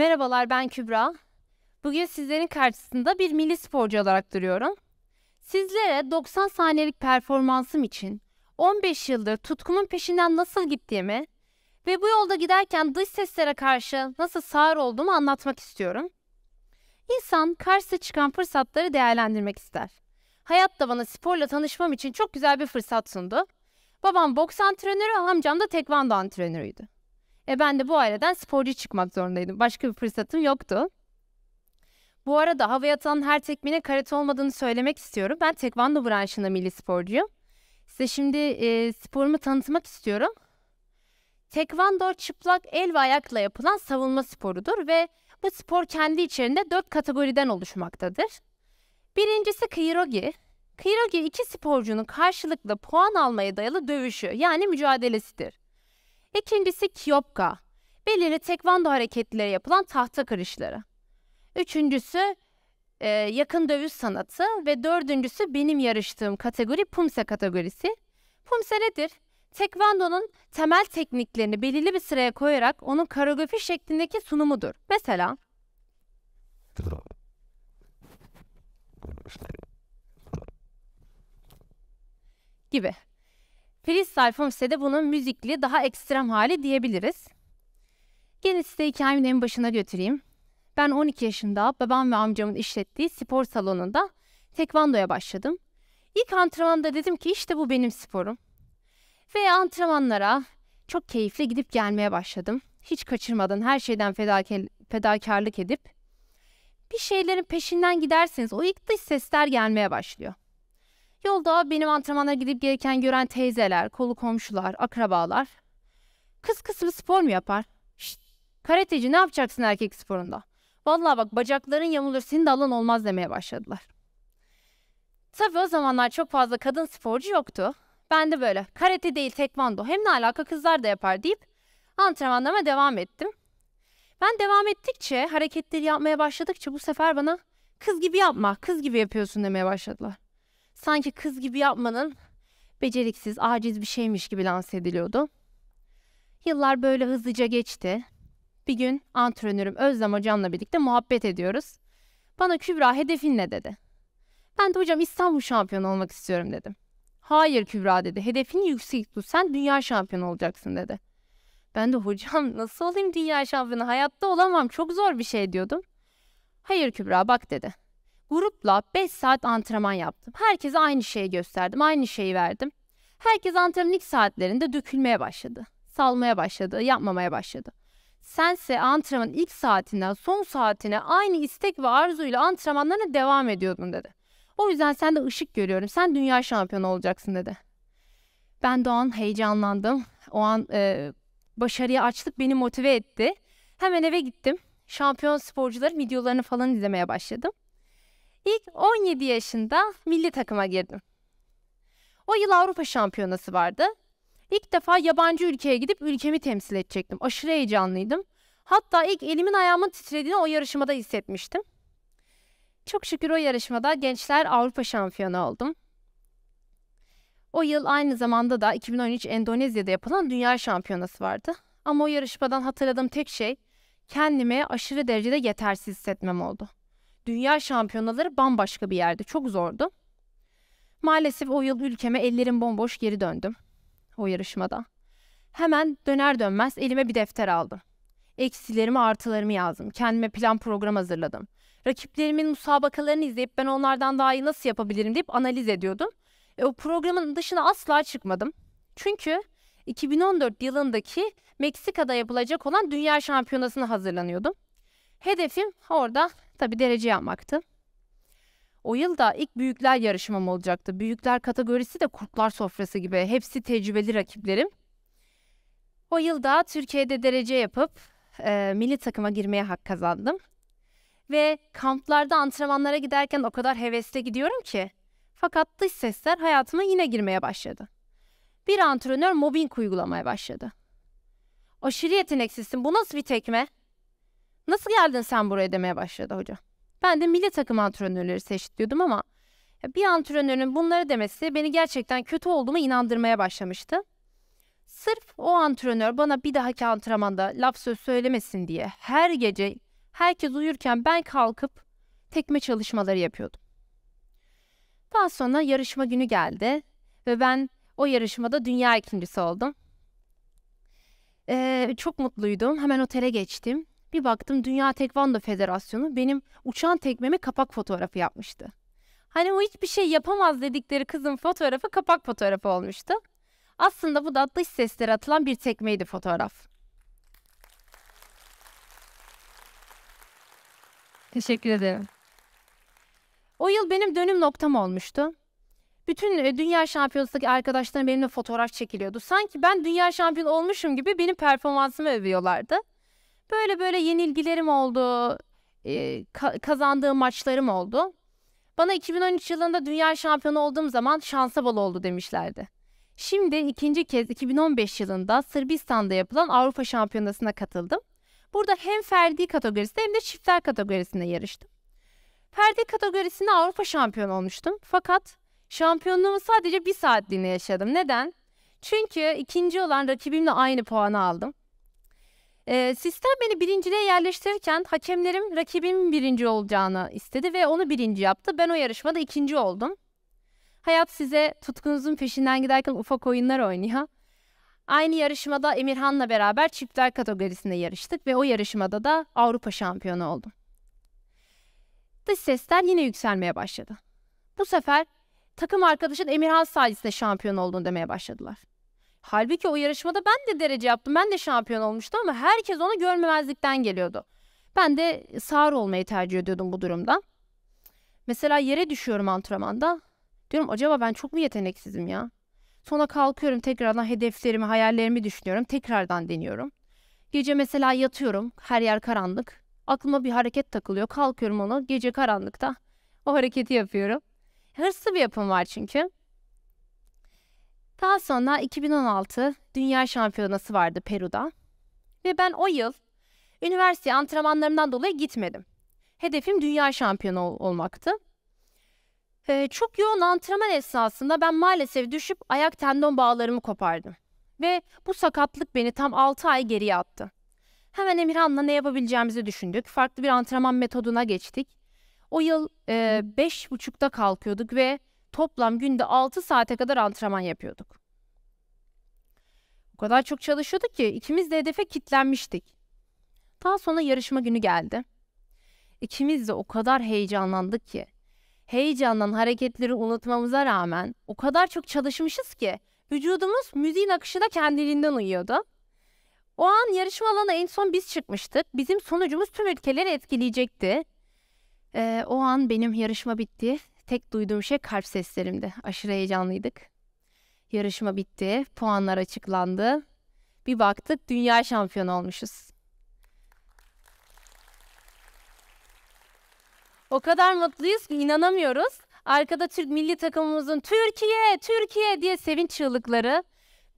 Merhabalar ben Kübra. Bugün sizlerin karşısında bir milli sporcu olarak duruyorum. Sizlere 90 saniyelik performansım için 15 yıldır tutkumun peşinden nasıl gittiğimi ve bu yolda giderken dış seslere karşı nasıl sağır olduğumu anlatmak istiyorum. İnsan karşısına çıkan fırsatları değerlendirmek ister. Hayat da bana sporla tanışmam için çok güzel bir fırsat sundu. Babam boks antrenörü, amcam da tekvando antrenörüydü. E ben de bu aileden sporcu çıkmak zorundaydım. Başka bir fırsatım yoktu. Bu arada havaya atılan her tekmenin karate olmadığını söylemek istiyorum. Ben tekvando branşında milli sporcuyum. Size şimdi e, sporumu tanıtmak istiyorum. Tekvando çıplak el ve ayakla yapılan savunma sporudur ve bu spor kendi içerisinde dört kategoriden oluşmaktadır. Birincisi Kairogi. Kairogi iki sporcunun karşılıklı puan almaya dayalı dövüşü yani mücadelesidir. İkincisi kiyopka, belirli tekvando hareketleri yapılan tahta kırışları. Üçüncüsü e, yakın dövüş sanatı ve dördüncüsü benim yarıştığım kategori Pumse kategorisi. Pumse nedir? Tekvando'nun temel tekniklerini belirli bir sıraya koyarak onun koreografi şeklindeki sunumudur. Mesela gibi. Freestyle form ise de bunun müzikli daha ekstrem hali diyebiliriz. Gene size hikayemin en başına götüreyim. Ben 12 yaşında babam ve amcamın işlettiği spor salonunda tekvandoya başladım. İlk antrenmanda dedim ki işte bu benim sporum. Ve antrenmanlara çok keyifle gidip gelmeye başladım. Hiç kaçırmadan her şeyden fedakar, fedakarlık edip bir şeylerin peşinden giderseniz o ilk dış sesler gelmeye başlıyor. Yolda benim antrenmanlara gidip gelirken gören teyzeler, kolu komşular, akrabalar. Kız kısmı spor mu yapar? Şşt, karateci ne yapacaksın erkek sporunda? Vallahi bak bacakların yamulur senin de alan olmaz demeye başladılar. Tabii o zamanlar çok fazla kadın sporcu yoktu. Ben de böyle karate değil tekvando hem ne alaka kızlar da yapar deyip antrenmanlarıma devam ettim. Ben devam ettikçe hareketleri yapmaya başladıkça bu sefer bana kız gibi yapma kız gibi yapıyorsun demeye başladılar sanki kız gibi yapmanın beceriksiz, aciz bir şeymiş gibi lanse ediliyordu. Yıllar böyle hızlıca geçti. Bir gün antrenörüm Özlem hocamla birlikte muhabbet ediyoruz. Bana Kübra hedefin ne dedi. Ben de hocam İstanbul şampiyonu olmak istiyorum dedim. Hayır Kübra dedi. hedefin yüksek tut. Sen dünya şampiyonu olacaksın dedi. Ben de hocam nasıl olayım dünya şampiyonu? Hayatta olamam. Çok zor bir şey diyordum. Hayır Kübra bak dedi grupla 5 saat antrenman yaptım. Herkese aynı şeyi gösterdim, aynı şeyi verdim. Herkes antrenmanın ilk saatlerinde dökülmeye başladı. Salmaya başladı, yapmamaya başladı. Sense antrenmanın ilk saatinden son saatine aynı istek ve arzuyla antrenmanlarına devam ediyordun dedi. O yüzden sen de ışık görüyorum. Sen dünya şampiyonu olacaksın dedi. Ben de o an heyecanlandım. O an e, başarıya açlık beni motive etti. Hemen eve gittim. Şampiyon sporcuların videolarını falan izlemeye başladım. İlk 17 yaşında milli takıma girdim. O yıl Avrupa Şampiyonası vardı. İlk defa yabancı ülkeye gidip ülkemi temsil edecektim. Aşırı heyecanlıydım. Hatta ilk elimin ayağımın titrediğini o yarışmada hissetmiştim. Çok şükür o yarışmada gençler Avrupa şampiyonu oldum. O yıl aynı zamanda da 2013 Endonezya'da yapılan dünya şampiyonası vardı. Ama o yarışmadan hatırladığım tek şey kendimi aşırı derecede yetersiz hissetmem oldu dünya şampiyonaları bambaşka bir yerde. Çok zordu. Maalesef o yıl ülkeme ellerim bomboş geri döndüm o yarışmada. Hemen döner dönmez elime bir defter aldım. Eksilerimi artılarımı yazdım. Kendime plan program hazırladım. Rakiplerimin musabakalarını izleyip ben onlardan daha iyi nasıl yapabilirim deyip analiz ediyordum. E, o programın dışına asla çıkmadım. Çünkü 2014 yılındaki Meksika'da yapılacak olan Dünya Şampiyonası'na hazırlanıyordum. Hedefim orada Tabi derece almaktı. O yıl da ilk büyükler yarışmam olacaktı. Büyükler kategorisi de kurtlar sofrası gibi. Hepsi tecrübeli rakiplerim. O yıl da Türkiye'de derece yapıp e, milli takıma girmeye hak kazandım. Ve kamplarda antrenmanlara giderken o kadar hevesle gidiyorum ki. Fakat dış sesler hayatıma yine girmeye başladı. Bir antrenör mobbing uygulamaya başladı. Aşırı yeteneksizsin bu nasıl bir tekme? Nasıl geldin sen buraya demeye başladı hoca. Ben de milli takım antrenörleri seçti diyordum ama bir antrenörün bunları demesi beni gerçekten kötü olduğuma inandırmaya başlamıştı. Sırf o antrenör bana bir dahaki antrenmanda laf söz söylemesin diye her gece herkes uyurken ben kalkıp tekme çalışmaları yapıyordum. Daha sonra yarışma günü geldi ve ben o yarışmada dünya ikincisi oldum. Ee, çok mutluydum. Hemen otele geçtim. Bir baktım Dünya Tekvando Federasyonu benim uçan tekmemi kapak fotoğrafı yapmıştı. Hani o hiçbir şey yapamaz dedikleri kızın fotoğrafı kapak fotoğrafı olmuştu. Aslında bu da dış seslere atılan bir tekmeydi fotoğraf. Teşekkür ederim. O yıl benim dönüm noktam olmuştu. Bütün e, dünya şampiyonasındaki arkadaşlarım benimle fotoğraf çekiliyordu. Sanki ben dünya şampiyon olmuşum gibi benim performansımı övüyorlardı. Böyle böyle yenilgilerim oldu. Ee, kazandığım maçlarım oldu. Bana 2013 yılında dünya şampiyonu olduğum zaman şansa bol oldu demişlerdi. Şimdi ikinci kez 2015 yılında Sırbistan'da yapılan Avrupa Şampiyonası'na katıldım. Burada hem ferdi kategorisinde hem de çiftler kategorisinde yarıştım. Ferdi kategorisinde Avrupa şampiyonu olmuştum. Fakat şampiyonluğumu sadece bir saatliğine yaşadım. Neden? Çünkü ikinci olan rakibimle aynı puanı aldım. E, sistem beni birinciliğe yerleştirirken hakemlerim rakibimin birinci olacağını istedi ve onu birinci yaptı. Ben o yarışmada ikinci oldum. Hayat size tutkunuzun peşinden giderken ufak oyunlar oynuyor. Aynı yarışmada Emirhan'la beraber çiftler kategorisinde yarıştık ve o yarışmada da Avrupa şampiyonu oldum. Dış sesler yine yükselmeye başladı. Bu sefer takım arkadaşın Emirhan sayesinde şampiyon olduğunu demeye başladılar. Halbuki o yarışmada ben de derece yaptım. Ben de şampiyon olmuştum ama herkes onu görmemezlikten geliyordu. Ben de sağır olmayı tercih ediyordum bu durumda. Mesela yere düşüyorum antrenmanda. Diyorum acaba ben çok mu yeteneksizim ya? Sonra kalkıyorum tekrardan hedeflerimi, hayallerimi düşünüyorum. Tekrardan deniyorum. Gece mesela yatıyorum. Her yer karanlık. Aklıma bir hareket takılıyor. Kalkıyorum onu gece karanlıkta. O hareketi yapıyorum. Hırslı bir yapım var çünkü. Daha sonra 2016 Dünya Şampiyonası vardı Peru'da. Ve ben o yıl üniversite antrenmanlarımdan dolayı gitmedim. Hedefim dünya şampiyonu olmaktı. Ee, çok yoğun antrenman esnasında ben maalesef düşüp ayak tendon bağlarımı kopardım. Ve bu sakatlık beni tam 6 ay geriye attı. Hemen Emirhan'la ne yapabileceğimizi düşündük. Farklı bir antrenman metoduna geçtik. O yıl 5.30'da e, kalkıyorduk ve toplam günde 6 saate kadar antrenman yapıyorduk. O kadar çok çalışıyorduk ki ikimiz de hedefe kitlenmiştik. Daha sonra yarışma günü geldi. İkimiz de o kadar heyecanlandık ki. Heyecandan hareketleri unutmamıza rağmen o kadar çok çalışmışız ki vücudumuz müziğin akışına kendiliğinden uyuyordu. O an yarışma alanı en son biz çıkmıştık. Bizim sonucumuz tüm ülkeleri etkileyecekti. Ee, o an benim yarışma bitti tek duyduğum şey kalp seslerimdi. Aşırı heyecanlıydık. Yarışma bitti, puanlar açıklandı. Bir baktık dünya şampiyonu olmuşuz. O kadar mutluyuz ki inanamıyoruz. Arkada Türk milli takımımızın Türkiye, Türkiye diye sevinç çığlıkları.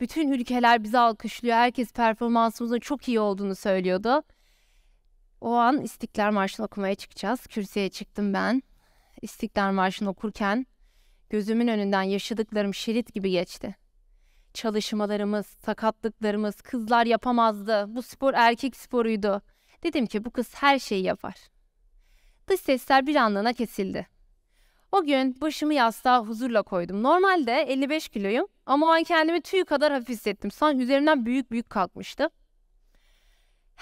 Bütün ülkeler bizi alkışlıyor. Herkes performansımızın çok iyi olduğunu söylüyordu. O an İstiklal Marşı'nı okumaya çıkacağız. Kürsüye çıktım ben. İstiklal Marşı'nı okurken gözümün önünden yaşadıklarım şerit gibi geçti. Çalışmalarımız, sakatlıklarımız, kızlar yapamazdı. Bu spor erkek sporuydu. Dedim ki bu kız her şeyi yapar. Dış sesler bir anlığına kesildi. O gün başımı yastığa huzurla koydum. Normalde 55 kiloyum ama o an kendimi tüy kadar hafif hissettim. Sanki üzerimden büyük büyük kalkmıştı.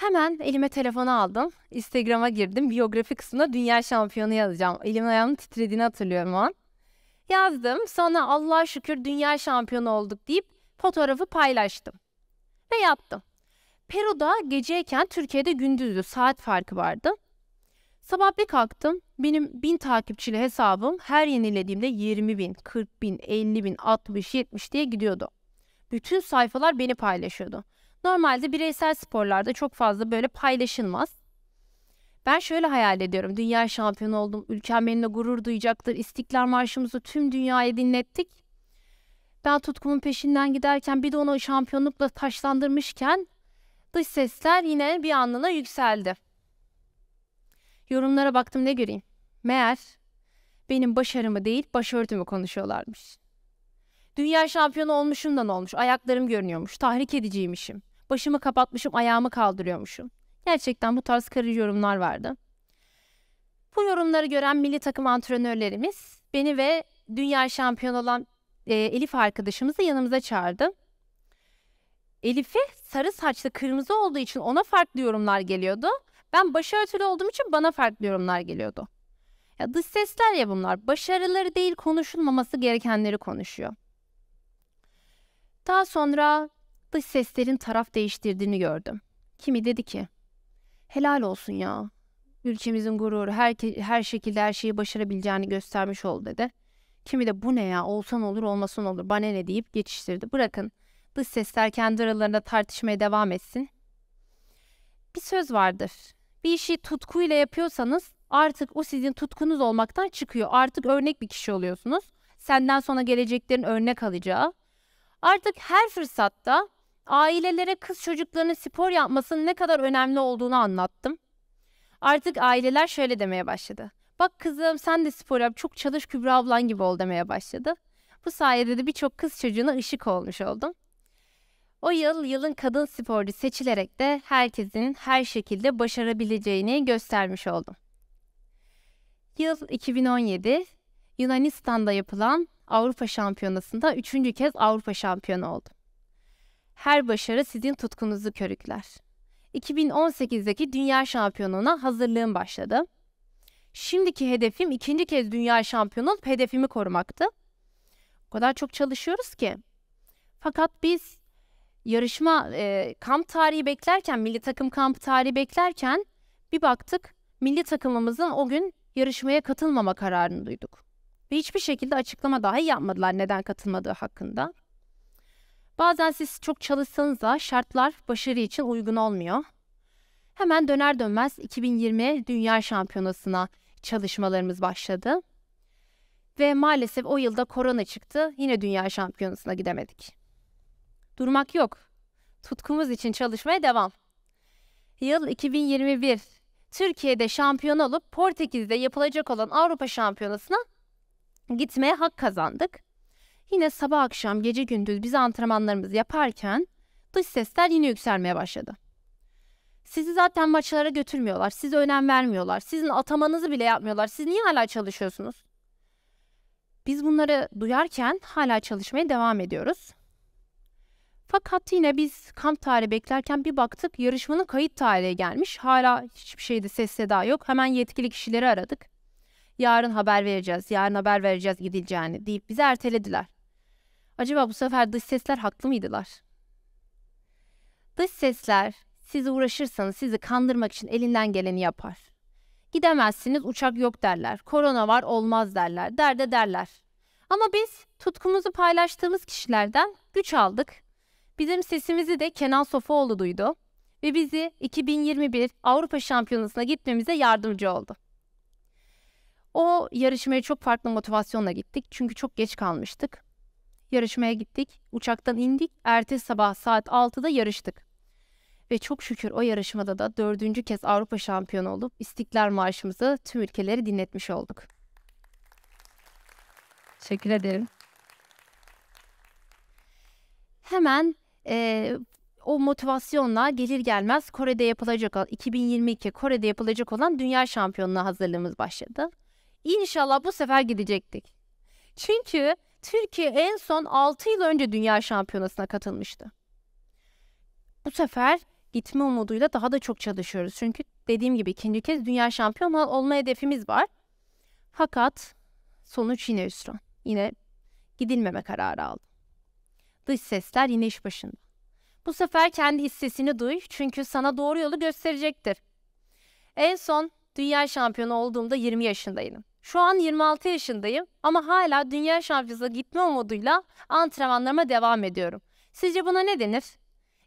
Hemen elime telefonu aldım. Instagram'a girdim. Biyografi kısmına dünya şampiyonu yazacağım. Elim ayağım titrediğini hatırlıyorum o an. Yazdım. Sonra Allah şükür dünya şampiyonu olduk deyip fotoğrafı paylaştım. Ve yaptım. Peru'da geceyken Türkiye'de gündüzdü. Saat farkı vardı. Sabah bir kalktım. Benim bin takipçili hesabım her yenilediğimde 20 bin, 40 bin, 50 bin, 60, 70 diye gidiyordu. Bütün sayfalar beni paylaşıyordu. Normalde bireysel sporlarda çok fazla böyle paylaşılmaz. Ben şöyle hayal ediyorum. Dünya şampiyonu oldum. Ülkem benimle gurur duyacaktır. İstiklal Marşımızı tüm dünyaya dinlettik. Ben tutkumun peşinden giderken bir de onu şampiyonlukla taşlandırmışken dış sesler yine bir anlığına yükseldi. Yorumlara baktım ne göreyim. Meğer benim başarımı değil başörtümü konuşuyorlarmış. Dünya şampiyonu olmuşum da ne olmuş. Ayaklarım görünüyormuş. Tahrik ediciymişim. Başımı kapatmışım, ayağımı kaldırıyormuşum. Gerçekten bu tarz karıcı yorumlar vardı. Bu yorumları gören milli takım antrenörlerimiz beni ve dünya şampiyonu olan e, Elif arkadaşımızı yanımıza çağırdı. Elif'e sarı saçlı kırmızı olduğu için ona farklı yorumlar geliyordu. Ben başörtülü olduğum için bana farklı yorumlar geliyordu. Ya dış sesler ya bunlar. Başarıları değil konuşulmaması gerekenleri konuşuyor. Daha sonra dış seslerin taraf değiştirdiğini gördüm. Kimi dedi ki, helal olsun ya, ülkemizin gururu her, her şekilde her şeyi başarabileceğini göstermiş oldu dedi. Kimi de bu ne ya olsan olur olmasan olur bana ne deyip geçiştirdi. Bırakın dış sesler kendi aralarında tartışmaya devam etsin. Bir söz vardır. Bir işi tutkuyla yapıyorsanız artık o sizin tutkunuz olmaktan çıkıyor. Artık örnek bir kişi oluyorsunuz. Senden sonra geleceklerin örnek alacağı. Artık her fırsatta ailelere kız çocuklarının spor yapmasının ne kadar önemli olduğunu anlattım. Artık aileler şöyle demeye başladı. Bak kızım sen de spor yap çok çalış Kübra ablan gibi ol demeye başladı. Bu sayede de birçok kız çocuğuna ışık olmuş oldum. O yıl yılın kadın sporcu seçilerek de herkesin her şekilde başarabileceğini göstermiş oldum. Yıl 2017 Yunanistan'da yapılan Avrupa Şampiyonası'nda üçüncü kez Avrupa şampiyonu oldum. Her başarı sizin tutkunuzu körükler. 2018'deki dünya şampiyonuna hazırlığım başladı. Şimdiki hedefim ikinci kez dünya şampiyonu hedefimi korumaktı. O kadar çok çalışıyoruz ki. Fakat biz yarışma e, kamp tarihi beklerken, milli takım kamp tarihi beklerken bir baktık milli takımımızın o gün yarışmaya katılmama kararını duyduk. Ve hiçbir şekilde açıklama dahi yapmadılar neden katılmadığı hakkında. Bazen siz çok çalışsanız da şartlar başarı için uygun olmuyor. Hemen döner dönmez 2020 Dünya Şampiyonası'na çalışmalarımız başladı. Ve maalesef o yılda korona çıktı. Yine Dünya Şampiyonası'na gidemedik. Durmak yok. Tutkumuz için çalışmaya devam. Yıl 2021. Türkiye'de şampiyon olup Portekiz'de yapılacak olan Avrupa Şampiyonası'na gitmeye hak kazandık. Yine sabah akşam gece gündüz biz antrenmanlarımızı yaparken dış sesler yine yükselmeye başladı. Sizi zaten maçlara götürmüyorlar. Size önem vermiyorlar. Sizin atamanızı bile yapmıyorlar. Siz niye hala çalışıyorsunuz? Biz bunları duyarken hala çalışmaya devam ediyoruz. Fakat yine biz kamp tarihi beklerken bir baktık yarışmanın kayıt tarihi gelmiş. Hala hiçbir şeyde ses seda yok. Hemen yetkili kişileri aradık. Yarın haber vereceğiz, yarın haber vereceğiz gidileceğini deyip bizi ertelediler. Acaba bu sefer dış sesler haklı mıydılar? Dış sesler sizi uğraşırsanız sizi kandırmak için elinden geleni yapar. Gidemezsiniz uçak yok derler. Korona var olmaz derler. Derde derler. Ama biz tutkumuzu paylaştığımız kişilerden güç aldık. Bizim sesimizi de Kenan Sofuoğlu duydu ve bizi 2021 Avrupa Şampiyonası'na gitmemize yardımcı oldu. O yarışmaya çok farklı motivasyonla gittik çünkü çok geç kalmıştık yarışmaya gittik. Uçaktan indik. Ertesi sabah saat 6'da yarıştık. Ve çok şükür o yarışmada da dördüncü kez Avrupa şampiyonu olup İstiklal Marşımızı tüm ülkeleri dinletmiş olduk. Teşekkür ederim. Hemen e, o motivasyonla gelir gelmez Kore'de yapılacak 2022 Kore'de yapılacak olan dünya şampiyonluğuna hazırlığımız başladı. İnşallah bu sefer gidecektik. Çünkü Türkiye en son 6 yıl önce dünya şampiyonasına katılmıştı. Bu sefer gitme umuduyla daha da çok çalışıyoruz. Çünkü dediğim gibi ikinci kez dünya şampiyon olma hedefimiz var. Fakat sonuç yine üstran. Yine gidilmeme kararı aldı. Dış sesler yine iş başında. Bu sefer kendi iç sesini duy çünkü sana doğru yolu gösterecektir. En son dünya şampiyonu olduğumda 20 yaşındaydım. Şu an 26 yaşındayım ama hala dünya şampiyonasına gitme umuduyla antrenmanlarıma devam ediyorum. Sizce buna ne denir?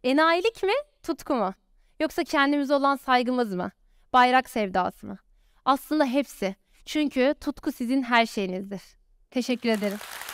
Enayilik mi, tutku mu? Yoksa kendimize olan saygımız mı? Bayrak sevdası mı? Aslında hepsi. Çünkü tutku sizin her şeyinizdir. Teşekkür ederim.